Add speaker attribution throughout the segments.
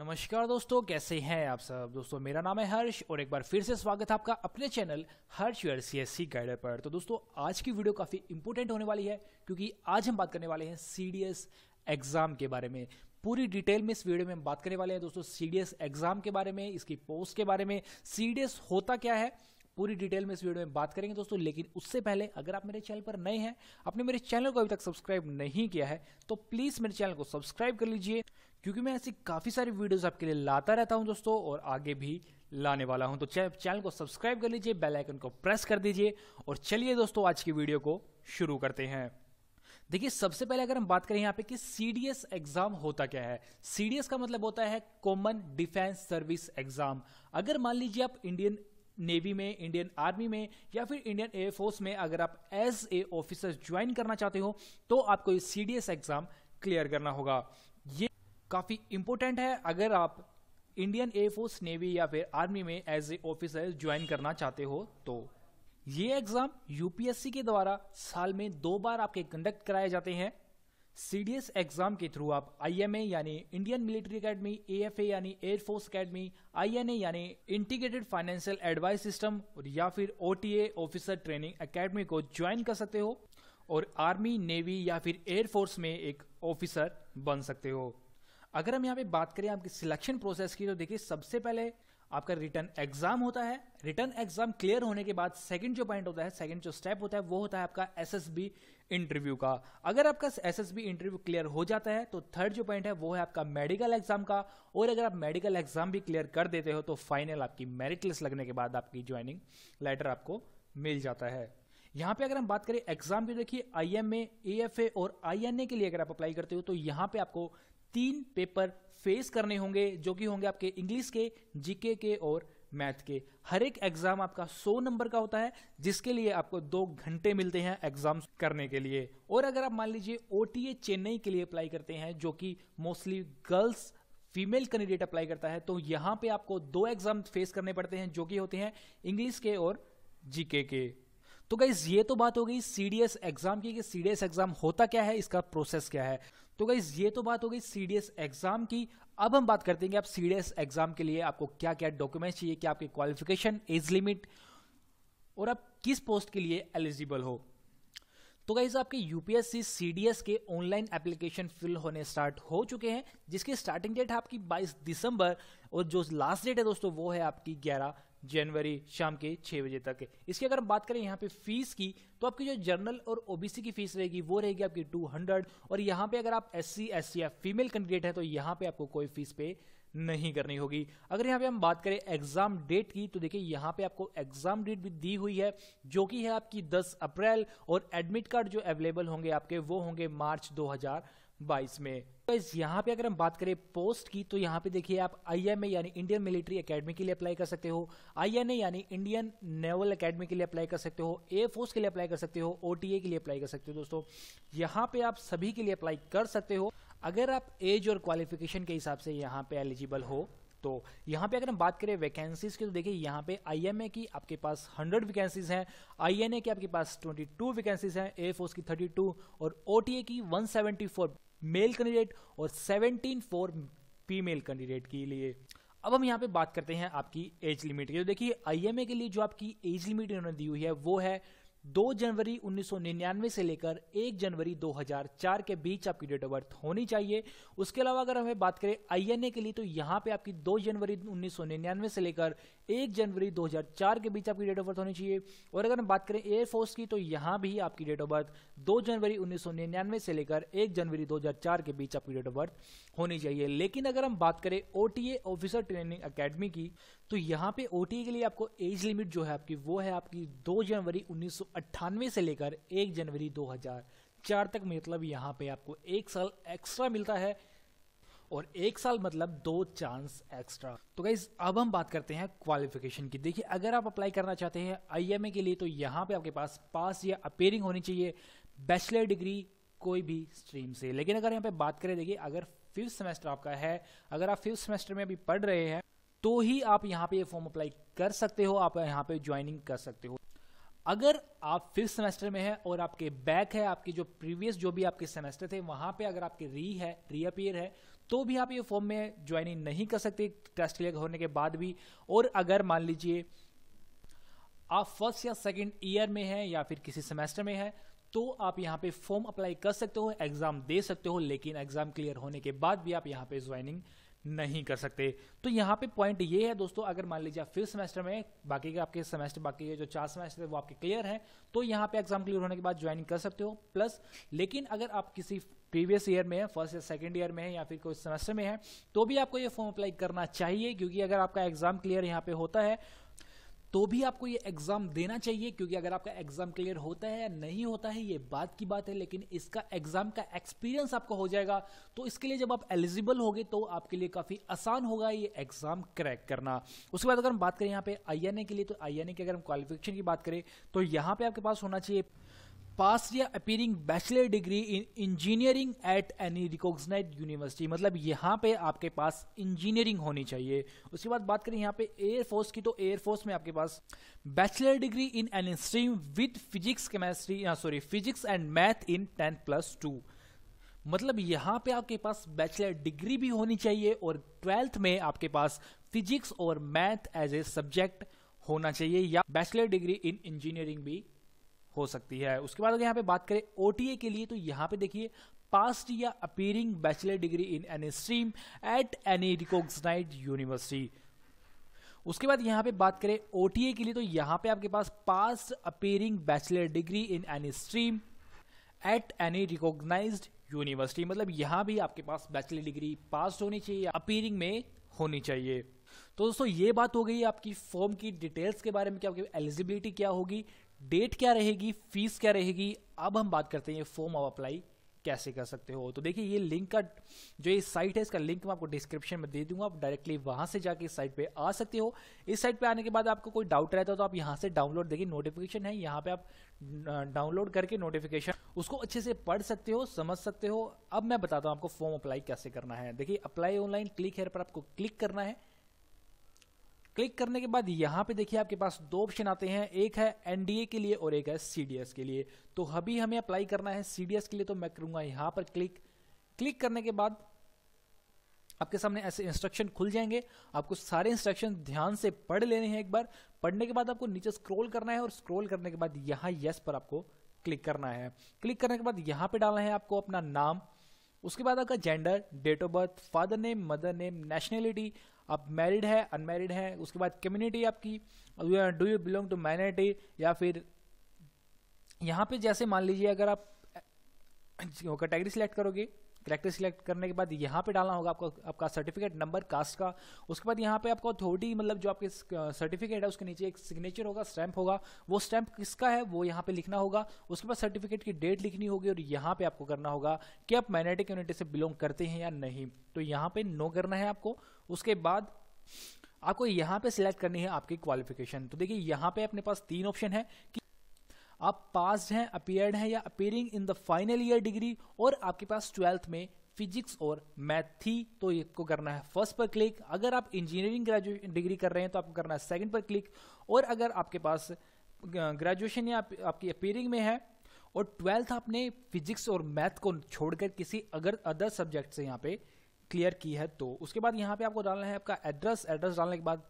Speaker 1: नमस्कार दोस्तों कैसे हैं आप सब दोस्तों मेरा नाम है हर्ष और एक बार फिर से स्वागत है आपका अपने channel Harsh your C S C guider पर तो दोस्तों आज की वीडियो काफ़ी इंपोर्टेंट होने वाली है क्योंकि आज हम बात करने वाले हैं सी डी एस एग्ज़ाम के बारे में पूरी डिटेल में इस वीडियो में हम बात करने वाले हैं दोस्तों सी एग्ज़ाम के बारे में इसकी पोस्ट के बारे में सी डी एस होता क्या है पूरी डिटेल में इस वीडियो में बात करेंगे दोस्तों लेकिन उससे पहले अगर आप मेरे चैनल पर नए हैं आपने मेरे चैनल को अभी तक सब्सक्राइब नहीं किया है तो प्लीज़ मेरे चैनल को सब्सक्राइब कर लीजिए क्योंकि मैं ऐसी काफ़ी सारी वीडियोस आपके लिए लाता रहता हूं दोस्तों और आगे भी लाने वाला हूं तो चैनल को सब्सक्राइब कर लीजिए बेल आइकन को प्रेस कर दीजिए और चलिए दोस्तों आज की वीडियो को शुरू करते हैं देखिए सबसे पहले अगर हम बात करें यहाँ पे कि सीडीएस एग्जाम होता क्या है सीडीएस का मतलब होता है कॉमन डिफेंस सर्विस एग्जाम अगर मान लीजिए आप इंडियन नेवी में इंडियन आर्मी में या फिर इंडियन एयरफोर्स में अगर आप एज ए ऑफिसर ज्वाइन करना चाहते हो तो आपको ये सी एग्जाम क्लियर करना होगा ये काफ़ी इंपॉर्टेंट है अगर आप इंडियन एयरफोर्स नेवी या फिर आर्मी में एज ए ऑफिसर ज्वाइन करना चाहते हो तो ये एग्जाम यूपीएससी के द्वारा साल में दो बार आपके कंडक्ट कराए जाते हैं सीडीएस एग्जाम के थ्रू आप आईएमए यानी इंडियन मिलिट्री अकेडमी एएफए यानी एयरफोर्स अकेडमी आईएनए यानी इंटीग्रेटेड फाइनेंशियल एडवाइस सिस्टम और या फिर ओटीए ऑफिसर ट्रेनिंग एकेडमी को ज्वाइन कर सकते हो और आर्मी नेवी या फिर एयरफोर्स में एक ऑफिसर बन सकते हो अगर हम यहाँ पे बात करें आपकी सिलेक्शन प्रोसेस की तो देखिए सबसे पहले आपका रिटर्न एग्जाम होता है रिटर्न एग्जाम क्लियर होने के बाद सेकंड जो पॉइंट होता है सेकंड जो स्टेप होता है वो होता है आपका एसएसबी इंटरव्यू का अगर आपका एसएसबी इंटरव्यू क्लियर हो जाता है तो थर्ड जो पॉइंट है वो है आपका मेडिकल एग्जाम का और अगर आप मेडिकल एग्जाम भी क्लियर कर देते हो तो फाइनल आपकी मेरिट लिस्ट लगने के बाद आपकी ज्वाइनिंग लेटर आपको मिल जाता है यहाँ पे अगर हम बात करें एग्जाम की तो देखिए आई एम ए और आई के लिए अगर आप अप्लाई करते हो तो यहाँ पे आपको तीन पेपर फेस करने होंगे जो कि होंगे आपके इंग्लिश के जीके के और मैथ के हर एक एग्जाम आपका 100 नंबर का होता है जिसके लिए आपको दो घंटे मिलते हैं एग्जाम करने के लिए और अगर आप मान लीजिए ओ चेन्नई के लिए अप्लाई करते हैं जो कि mostly girls female candidate apply करता है तो यहां पे आपको दो एग्जाम फेस करने पड़ते हैं जो कि होते हैं इंग्लिश के और जीके के तो गाइज ये तो बात हो गई सीडीएस एग्जाम की कि सीडीएस एग्जाम होता क्या है इसका प्रोसेस क्या है तो गाइज ये तो बात हो गई सी एग्जाम की अब हम बात करते हैं आप सी एग्जाम के लिए आपको क्या क्या डॉक्यूमेंट चाहिए क्या आपकी क्वालिफिकेशन एज लिमिट और आप किस पोस्ट के लिए एलिजिबल हो तो गाइज आपके यूपीएससी सीडीएस के ऑनलाइन एप्लीकेशन फिल होने स्टार्ट हो चुके हैं जिसकी स्टार्टिंग डेट है आपकी 22 दिसंबर और जो लास्ट डेट है दोस्तों वो है आपकी जनवरी शाम के छः बजे तक इसकी अगर हम बात करें यहाँ पे फीस की तो आपकी जो जनरल और ओबीसी की फीस रहेगी वो रहेगी आपकी 200 और यहाँ पे अगर आप एस सी एस सी या फीमेल कैंडिडेट है तो यहाँ पे आपको कोई फीस पे नहीं करनी होगी अगर यहाँ पे हम बात करें एग्जाम डेट की तो देखिए यहाँ पे आपको एग्जाम डेट भी दी हुई है जो कि है आपकी 10 अप्रैल और एडमिट कार्ड जो अवेलेबल होंगे आपके वो होंगे मार्च 2000 2022 में तो इस यहाँ पे अगर हम बात करें पोस्ट की तो यहाँ पे देखिए आप आईएमए यानी इंडियन मिलिट्री एकेडमी के लिए अप्लाई कर सकते हो आईएनए यानी इंडियन नेवल एकेडमी के लिए अप्लाई कर सकते हो एयरफोर्स के लिए अप्लाई कर सकते हो ओटीए के लिए अप्लाई कर सकते हो दोस्तों यहाँ पे आप सभी के लिए अप्लाई कर सकते हो अगर आप एज और क्वालिफिकेशन के हिसाब से यहाँ पे एलिजिबल हो तो यहाँ पे अगर हम बात करें वैकेंसीज की तो देखिए यहाँ पे आईएमए की आपके पास 100 वैकेंसीज हैं आईएनए की आपके पास 22 वैकेंसीज हैं एयरफोर्स की 32 और ओटीए की 174 मेल कैंडिडेट और 17 फॉर फीमेल कैंडिडेट के लिए अब हम यहाँ पे बात करते हैं आपकी एज लिमिट की तो देखिए आईएमए के लिए जो आपकी एज लिमिट इन्होंने दी हुई है वो है 2 जनवरी 1999 से लेकर 1 जनवरी 2004 के बीच आपकी डेट ऑफ बर्थ होनी चाहिए उसके अलावा अगर हमें बात करें आईएनए के लिए तो यहाँ पे आपकी 2 जनवरी 1999 से लेकर 1 जनवरी 2004 के बीच आपकी डेट ऑफ बर्थ होनी चाहिए और अगर हम बात करें एयरफोर्स की तो यहाँ भी आपकी डेट ऑफ बर्थ 2 जनवरी 1999 से लेकर 1 जनवरी 2004 के बीच आपकी डेट ऑफ बर्थ होनी चाहिए लेकिन अगर हम बात करें ओ ऑफिसर ट्रेनिंग अकेडमी की तो यहाँ पे ओ के लिए आपको एज लिमिट जो है आपकी वो है आपकी दो जनवरी उन्नीस से लेकर एक जनवरी 2004 तक मतलब यहाँ पे आपको एक साल एक्स्ट्रा मिलता है और एक साल मतलब दो चांस एक्स्ट्रा तो गाइज अब हम बात करते हैं क्वालिफिकेशन की देखिए अगर आप अप्लाई करना चाहते हैं आईएमए के लिए तो यहाँ पे आपके पास पास या अपेयरिंग होनी चाहिए बैचलर डिग्री कोई भी स्ट्रीम से लेकिन अगर यहाँ पे बात करें देखिए अगर फिफ्थ सेमेस्टर आपका है अगर आप फिफ्थ सेमेस्टर में अभी पढ़ रहे हैं तो ही आप यहाँ पे ये फॉर्म अप्लाई कर सकते हो आप यहाँ पे ज्वाइनिंग कर सकते हो अगर आप फिफ्थ सेमेस्टर में है और आपके बैक है आपके जो प्रीवियस जो भी आपके सेमेस्टर थे वहां पे अगर आपके री है रीअपियर है तो भी आप ये फॉर्म में ज्वाइनिंग नहीं कर सकते टेस्ट क्लियर होने के बाद भी और अगर मान लीजिए आप फर्स्ट या सेकेंड ईयर में हैं या फिर किसी सेमेस्टर में है तो आप यहाँ पे फॉर्म अप्लाई कर सकते हो एग्जाम दे सकते हो लेकिन एग्जाम क्लियर होने के बाद भी आप यहाँ पे ज्वाइनिंग नहीं कर सकते तो यहाँ पे पॉइंट ये है दोस्तों अगर मान लीजिए आप फिफ्थ सेमेस्टर में बाकी के आपके सेमेस्टर बाकी के जो चार सेमेस्टर है वो आपके क्लियर हैं तो यहाँ पे एग्जाम क्लियर होने के बाद ज्वाइन कर सकते हो प्लस लेकिन अगर आप किसी प्रीवियस ईयर में है फर्स्ट या सेकेंड ईयर में है या फिर कोई सेमेस्टर में है तो भी आपको ये फॉर्म अप्लाई करना चाहिए क्योंकि अगर आपका एग्जाम क्लियर यहाँ पे होता है तो भी आपको ये एग्जाम देना चाहिए क्योंकि अगर आपका एग्जाम क्लियर होता है या नहीं होता है ये बात की बात है लेकिन इसका एग्जाम का एक्सपीरियंस आपको हो जाएगा तो इसके लिए जब आप एलिजिबल होगे तो आपके लिए काफी आसान होगा ये एग्जाम क्रैक करना उसके बाद अगर हम बात करें यहाँ पे आई के लिए तो आई की अगर हम क्वालिफिकेशन की बात करें तो यहाँ पे आपके पास होना चाहिए पास या appearing bachelor degree in engineering at any recognise university मतलब यहाँ पे आपके पास इंजीनियरिंग होनी चाहिए उसके बाद बात करें यहाँ पे एयरफोर्स की तो एयरफोर्स में आपके पास bachelor degree in any stream with physics chemistry sorry physics and math in tenth plus two मतलब यहाँ पे आपके पास बैचलर डिग्री भी होनी चाहिए और ट्वेल्थ में आपके पास फिजिक्स और मैथ एज ए सब्जेक्ट होना चाहिए या बैचलर डिग्री इन इंजीनियरिंग भी हो सकती है उसके बाद अगर यहाँ पे बात करें ओ के लिए तो यहाँ पे देखिए पास्ट या appearing bachelor degree in any stream at any recognise university उसके बाद यहाँ पे बात करें ओ के लिए तो यहाँ पे आपके पास past appearing bachelor degree in any stream at any recognise university मतलब यहाँ भी आपके पास बैचलर डिग्री पास होनी चाहिए अपीयरिंग में होनी चाहिए तो दोस्तों ये बात हो गई आपकी फॉर्म की डिटेल्स के बारे में कि आपकी एलिजिबिलिटी क्या होगी डेट क्या रहेगी फीस क्या रहेगी अब हम बात करते हैं फॉर्म ऑफ अप्लाई कैसे कर सकते हो तो देखिए ये लिंक का जो ये साइट है इसका लिंक मैं आपको डिस्क्रिप्शन में दे दूंगा आप डायरेक्टली वहां से जाके इस साइट पे आ सकते हो इस साइट पे आने के बाद आपको कोई डाउट रहता है तो आप यहाँ से डाउनलोड देखिए नोटिफिकेशन है यहाँ पे आप डाउनलोड करके नोटिफिकेशन उसको अच्छे से पढ़ सकते हो समझ सकते हो अब मैं बताता हूँ आपको फॉर्म अप्लाई कैसे करना है देखिए अप्लाई ऑनलाइन क्लिक हेयर पर आपको क्लिक करना है क्लिक करने के बाद यहाँ पे देखिए आपके पास दो ऑप्शन आते हैं एक है एनडीए के लिए और एक है सीडीएस के लिए तो अभी हमें अप्लाई करना है सीडीएस के लिए तो मैं करूंगा यहाँ पर क्लिक क्लिक करने के बाद आपके सामने ऐसे इंस्ट्रक्शन खुल जाएंगे आपको सारे इंस्ट्रक्शन ध्यान से पढ़ लेने हैं एक बार पढ़ने के बाद आपको नीचे स्क्रॉल करना है और स्क्रॉल करने के बाद यहाँ यस पर आपको क्लिक करना है क्लिक करने के बाद यहाँ पे डालना है आपको अपना नाम उसके बाद आपका gender date of birth father name mother name nationality आप मैरिड है अनमैरिड है उसके बाद कम्युनिटी आपकी do you belong to minority या फिर यहाँ पे जैसे मान लीजिए अगर आप कैटेगरी सिलेक्ट करोगे करेक्टर सिलेक्ट करने के बाद यहाँ पे डालना होगा आपको आपका सर्टिफिकेट नंबर कास्ट का उसके बाद यहाँ पे आपको अथॉरिटी मतलब जो आपके सर्टिफिकेट है उसके नीचे एक सिग्नेचर होगा स्टैंप होगा वो स्टैंप किसका है वो यहाँ पे लिखना होगा उसके बाद सर्टिफिकेट की डेट लिखनी होगी और यहाँ पे आपको करना होगा कि आप मैग्नेटिक कम्युनिटी से बिलोंग करते हैं या नहीं तो यहाँ पे नो करना है आपको उसके बाद आपको यहाँ पे सिलेक्ट करनी है आपकी क्वालिफिकेशन तो देखिए यहाँ पे अपने पास तीन ऑप्शन है कि आप पास्ड हैं अपियर्ड हैं या appearing in the final year degree और आपके पास ट्वेल्थ में फिजिक्स और मैथ थी तो इसको करना है फर्स्ट पर क्लिक अगर आप इंजीनियरिंग ग्रेजुएशन डिग्री कर रहे हैं तो आपको करना है सेकंड पर क्लिक और अगर आपके पास ग्रेजुएशन या आप, आपकी अपियरिंग में है और ट्वेल्थ आपने फिजिक्स और मैथ को छोड़कर किसी अगर अदर सब्जेक्ट से यहाँ पे क्लियर की है तो उसके बाद यहाँ पे आपको डालना है आपका एड्रेस एड्रेस डालने के बाद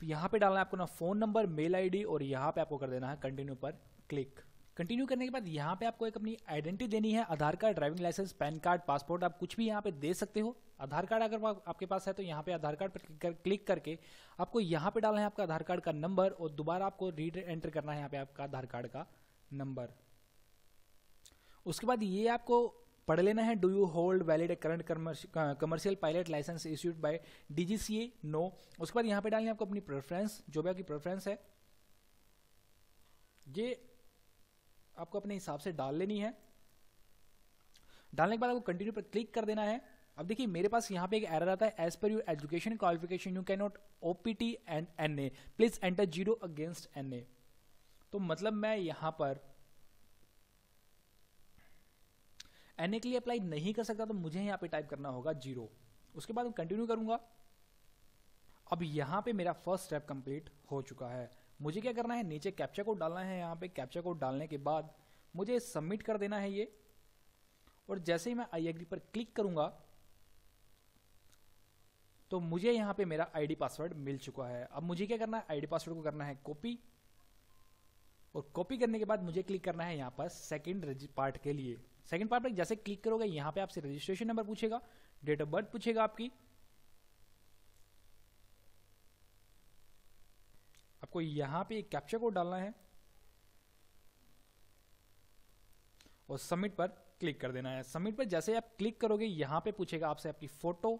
Speaker 1: तो यहाँ पे डालना है आपको ना फोन नंबर मेल आईडी और यहाँ पे आपको कर देना है कंटिन्यू पर क्लिक कंटिन्यू करने के बाद यहाँ पे आपको एक अपनी आइडेंटिटी देनी है Aadhaar card driving licence PAN card passport आप कुछ भी यहाँ पे दे सकते हो आधार कार्ड अगर आपके पास है तो यहाँ पे आधार कार्ड पर क्लिक, करके आपको यहाँ पे डालना है आपका आधार कार्ड का नंबर और दोबारा आपको री एंटर करना है यहाँ पे आपका आधार कार्ड का नंबर उसके बाद ये आपको पढ़ लेना है do you hold valid a current commercial pilot licence issued by DGCA no उसके बाद यहां पे डालनी है आपको अपनी प्रेफरेंस जो भी आपकी प्रेफरेंस है ये आपको अपने हिसाब से डाल लेनी है डालने के बाद आपको कंटिन्यू पर क्लिक कर देना है अब देखिए मेरे पास यहाँ पे एक एरर आता है as per your education qualification you can not opt and N A please enter zero against N A तो मतलब मैं यहाँ पर एन के लिए अप्लाई नहीं कर सकता तो मुझे यहाँ पे टाइप करना होगा जीरो उसके बाद मैं कंटिन्यू करूंगा अब यहाँ पे मेरा फर्स्ट स्टेप कंप्लीट हो चुका है मुझे क्या करना है नीचे कैप्चर कोड डालना है यहाँ पे कैप्चर कोड डालने के बाद मुझे सबमिट कर देना है ये और जैसे ही मैं आई एग्री पर क्लिक करूंगा तो मुझे यहाँ पे मेरा आईडी पासवर्ड मिल चुका है अब मुझे क्या करना है आईडी पासवर्ड को करना है कॉपी और कॉपी करने के बाद मुझे क्लिक करना है यहाँ पर सेकेंड पार्ट के लिए सेकंड पार्ट पर जैसे क्लिक करोगे यहां पे आपसे रजिस्ट्रेशन नंबर पूछेगा डेट ऑफ बर्थ पूछेगा आपकी आपको यहां पे एक कैप्चर कोड डालना है और सबमिट पर क्लिक कर देना है सबमिट पर जैसे आप क्लिक करोगे यहां पे पूछेगा आपसे आपकी फोटो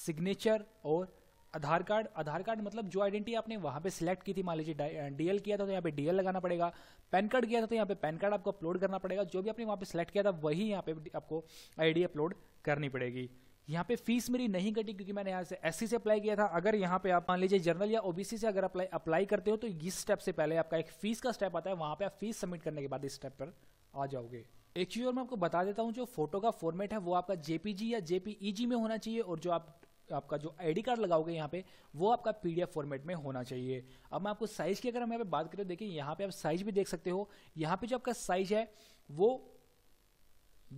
Speaker 1: सिग्नेचर और आधार कार्ड आधार कार्ड मतलब जो आइडेंटिटी आपने वहाँ पे सिलेक्ट की थी मान लीजिए डीएल किया था तो यहाँ पे डीएल लगाना पड़ेगा पैन कार्ड किया था तो यहाँ पे पैन कार्ड आपको अपलोड करना पड़ेगा जो भी आपने वहाँ पे सिलेक्ट किया था वही यहाँ पे आपको आई अपलोड करनी पड़ेगी यहाँ पे फीस मेरी नहीं कटी क्योंकि मैंने यहाँ से एस से अप्लाई किया था अगर यहाँ पे आप मान लीजिए जनरल या ओबीसी से अगर अप्लाई अप्लाई करते हो तो इस स्टेप से पहले आपका एक फीस का स्टेप आता है वहाँ पे आप फीस सबमिट करने के बाद इस स्टेप पर आ जाओगे एक चीज़ और मैं आपको बता देता हूँ जो फोटो का फॉर्मेट है वो आपका जेपीजी या जेपीईजी e में होना चाहिए और जो आप आपका जो आईडी कार्ड लगाओगे यहाँ पे वो आपका पीडीएफ फॉर्मेट में होना चाहिए अब मैं आपको साइज की अगर हम यहाँ पे बात करें देखिए यहाँ पे आप साइज भी देख सकते हो यहाँ पे जो आपका साइज है वो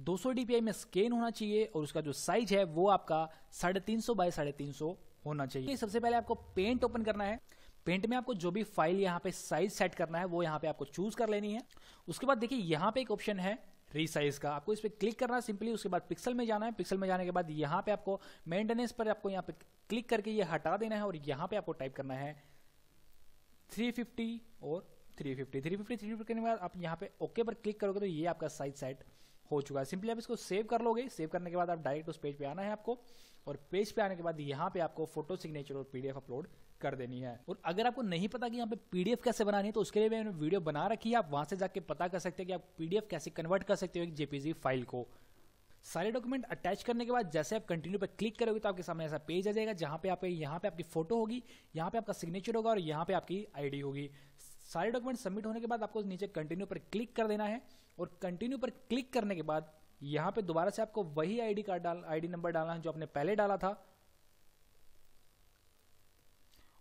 Speaker 1: 200 सौ dpi में स्कैन होना चाहिए और उसका जो साइज है वो आपका साढ़े तीन सौ बाय साढ़े तीन सौ होना चाहिए सबसे पहले आपको पेंट ओपन करना है पेंट में आपको जो भी फाइल यहाँ पे साइज सेट करना है वो यहाँ पे आपको चूज कर लेनी है उसके बाद देखिए यहाँ पे एक ऑप्शन है रीसाइज का आपको इस पर क्लिक करना है सिंपली उसके बाद पिक्सल में जाना है पिक्सल में जाने के बाद यहाँ पे आपको मेंटेनेंस पर आपको यहाँ पे क्लिक करके ये हटा देना है और यहाँ पे आपको टाइप करना है 350 और 350 350 350 करने के बाद आप यहाँ पे ओके पर क्लिक करोगे तो ये आपका साइज सेट हो चुका है सिंपली आप इसको सेव कर लोगे सेव करने के बाद आप डायरेक्ट उस पेज पे आना है आपको और पेज पे आने के बाद यहाँ पे आपको फोटो सिग्नेचर और पीडीएफ अपलोड कर देनी है और अगर आपको नहीं पता कि यहाँ पे पीडीएफ कैसे बनानी है तो उसके लिए मैंने वीडियो बना रखी है आप वहां से जाके पता कर सकते हैं कि आप पीडीएफ कैसे कन्वर्ट कर सकते हो एक जेपीजी फाइल को सारे डॉक्यूमेंट अटैच करने के बाद जैसे आप कंटिन्यू पर क्लिक करोगे तो आपके सामने ऐसा पेज आ जाएगा जहाँ पे आप यहाँ पे आपकी फोटो होगी यहाँ पे आपका सिग्नेचर होगा और यहाँ पे आपकी आईडी होगी सारे डॉक्यूमेंट सबमिट होने के बाद आपको नीचे कंटिन्यू पर क्लिक कर देना है और कंटिन्यू पर क्लिक करने के बाद यहाँ पे दोबारा से आपको वही आईडी कार्ड डाल आईडी नंबर डालना है जो आपने पहले डाला था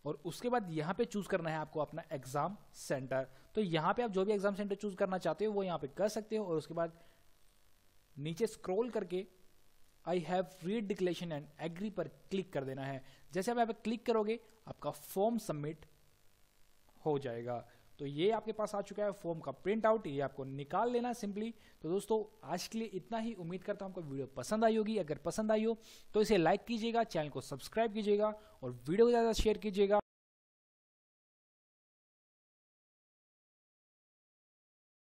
Speaker 1: और उसके बाद यहाँ पे चूज करना है आपको अपना एग्जाम सेंटर तो यहाँ पे आप जो भी एग्जाम सेंटर चूज करना चाहते हो वो यहाँ पे कर सकते हो और उसके बाद नीचे स्क्रॉल करके I have read declaration and agree पर क्लिक कर देना है जैसे आप यहाँ पे क्लिक करोगे आपका फॉर्म सबमिट हो जाएगा तो ये आपके पास आ चुका है फॉर्म का प्रिंट आउट ये आपको निकाल लेना सिंपली तो दोस्तों आज के लिए इतना ही उम्मीद करता हूँ आपको वीडियो पसंद आई होगी अगर पसंद आई हो तो इसे लाइक कीजिएगा चैनल को सब्सक्राइब कीजिएगा और वीडियो को ज़्यादा शेयर कीजिएगा